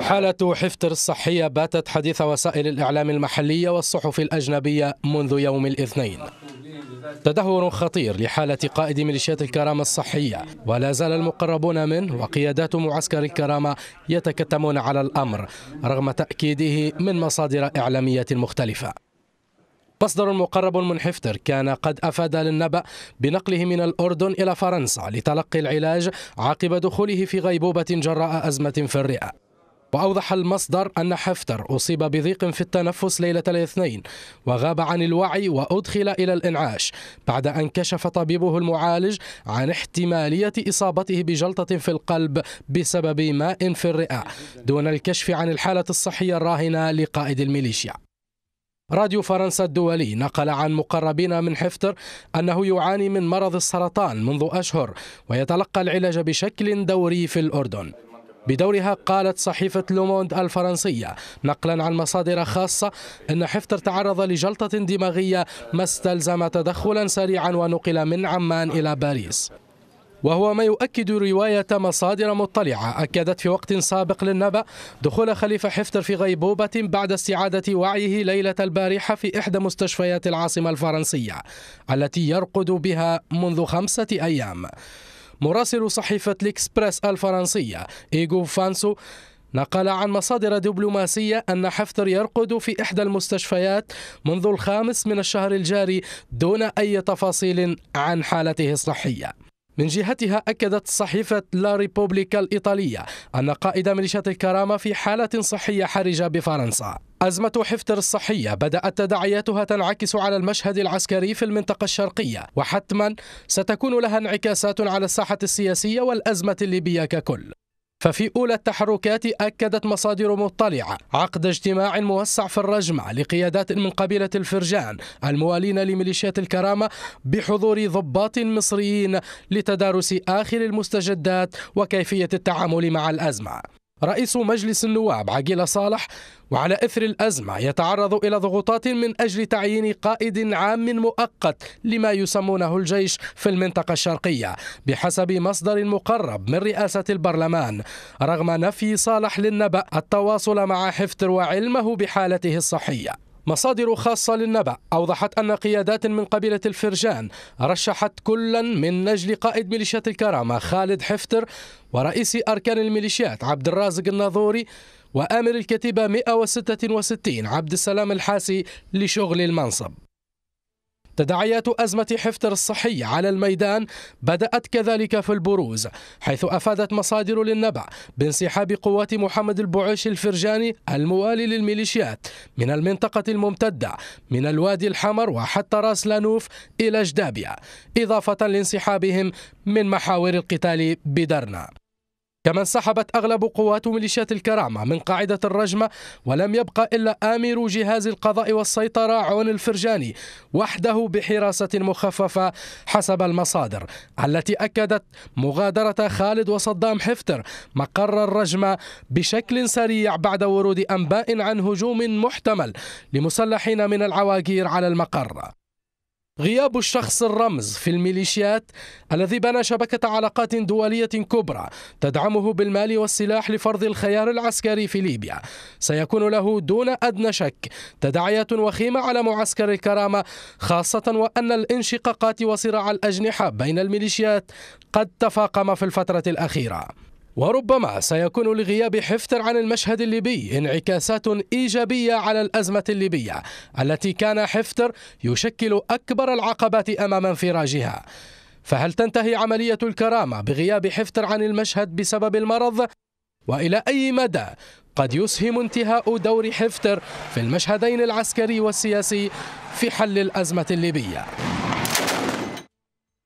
حالة حفتر الصحية باتت حديث وسائل الإعلام المحلية والصحف الأجنبية منذ يوم الاثنين تدهور خطير لحالة قائد ميليشيات الكرامة الصحية ولا زال المقربون منه وقيادات معسكر الكرامة يتكتمون على الأمر رغم تأكيده من مصادر إعلامية مختلفة مصدر مقرب من حفتر كان قد أفاد للنبأ بنقله من الأردن إلى فرنسا لتلقي العلاج عقب دخوله في غيبوبة جراء أزمة في الرئة وأوضح المصدر أن حفتر أصيب بضيق في التنفس ليلة الاثنين وغاب عن الوعي وأدخل إلى الإنعاش بعد أن كشف طبيبه المعالج عن احتمالية إصابته بجلطة في القلب بسبب ماء في الرئة دون الكشف عن الحالة الصحية الراهنة لقائد الميليشيا راديو فرنسا الدولي نقل عن مقربين من حفتر أنه يعاني من مرض السرطان منذ أشهر ويتلقى العلاج بشكل دوري في الأردن بدورها قالت صحيفة لوموند الفرنسية نقلا عن مصادر خاصة أن حفتر تعرض لجلطة دماغية ما استلزم تدخلا سريعا ونقل من عمان إلى باريس وهو ما يؤكد رواية مصادر مطلعة أكدت في وقت سابق للنبأ دخول خليفة حفتر في غيبوبة بعد استعادة وعيه ليلة البارحة في إحدى مستشفيات العاصمة الفرنسية التي يرقد بها منذ خمسة أيام مراسل صحيفة الإكسبرس الفرنسية إيغو فانسو نقل عن مصادر دبلوماسية أن حفتر يرقد في إحدى المستشفيات منذ الخامس من الشهر الجاري دون أي تفاصيل عن حالته الصحية من جهتها أكدت صحيفة لا ريبوبليكا الإيطالية أن قائد ميليشيات الكرامة في حالة صحية حرجة بفرنسا أزمة حفتر الصحية بدأت تداعياتها تنعكس على المشهد العسكري في المنطقة الشرقية وحتما ستكون لها انعكاسات على الساحة السياسية والأزمة الليبية ككل ففي أولى التحركات أكدت مصادر مطلعة عقد اجتماع موسع في الرجمة لقيادات من قبيلة الفرجان الموالين لميليشيات الكرامة بحضور ضباط مصريين لتدارس آخر المستجدات وكيفية التعامل مع الأزمة رئيس مجلس النواب عقيل صالح وعلى إثر الأزمة يتعرض إلى ضغوطات من أجل تعيين قائد عام مؤقت لما يسمونه الجيش في المنطقة الشرقية بحسب مصدر مقرب من رئاسة البرلمان رغم نفي صالح للنبأ التواصل مع حفتر وعلمه بحالته الصحية مصادر خاصة للنبأ أوضحت أن قيادات من قبيلة الفرجان رشحت كلا من نجل قائد ميليشيات الكرامة خالد حفتر ورئيس أركان الميليشيات عبد الرازق الناظوري وآمر الكتيبة 166 عبد السلام الحاسي لشغل المنصب تداعيات أزمة حفتر الصحي على الميدان بدأت كذلك في البروز حيث أفادت مصادر للنبع بانسحاب قوات محمد البعيش الفرجاني الموالي للميليشيات من المنطقة الممتدة من الوادي الحمر وحتى راس لانوف إلى جدابية إضافة لانسحابهم من محاور القتال بدرنا كما انسحبت أغلب قوات ميليشيات الكرامة من قاعدة الرجمة ولم يبقى إلا آمر جهاز القضاء والسيطرة عون الفرجاني وحده بحراسة مخففة حسب المصادر التي أكدت مغادرة خالد وصدام حفتر مقر الرجمة بشكل سريع بعد ورود أنباء عن هجوم محتمل لمسلحين من العواجير على المقر غياب الشخص الرمز في الميليشيات الذي بنى شبكة علاقات دولية كبرى تدعمه بالمال والسلاح لفرض الخيار العسكري في ليبيا سيكون له دون أدنى شك تداعيات وخيمة على معسكر الكرامة خاصة وأن الانشقاقات وصراع الأجنحة بين الميليشيات قد تفاقم في الفترة الأخيرة وربما سيكون لغياب حفتر عن المشهد الليبي انعكاسات إيجابية على الأزمة الليبية التي كان حفتر يشكل أكبر العقبات أمام انفراجها فهل تنتهي عملية الكرامة بغياب حفتر عن المشهد بسبب المرض؟ وإلى أي مدى قد يسهم انتهاء دور حفتر في المشهدين العسكري والسياسي في حل الأزمة الليبية؟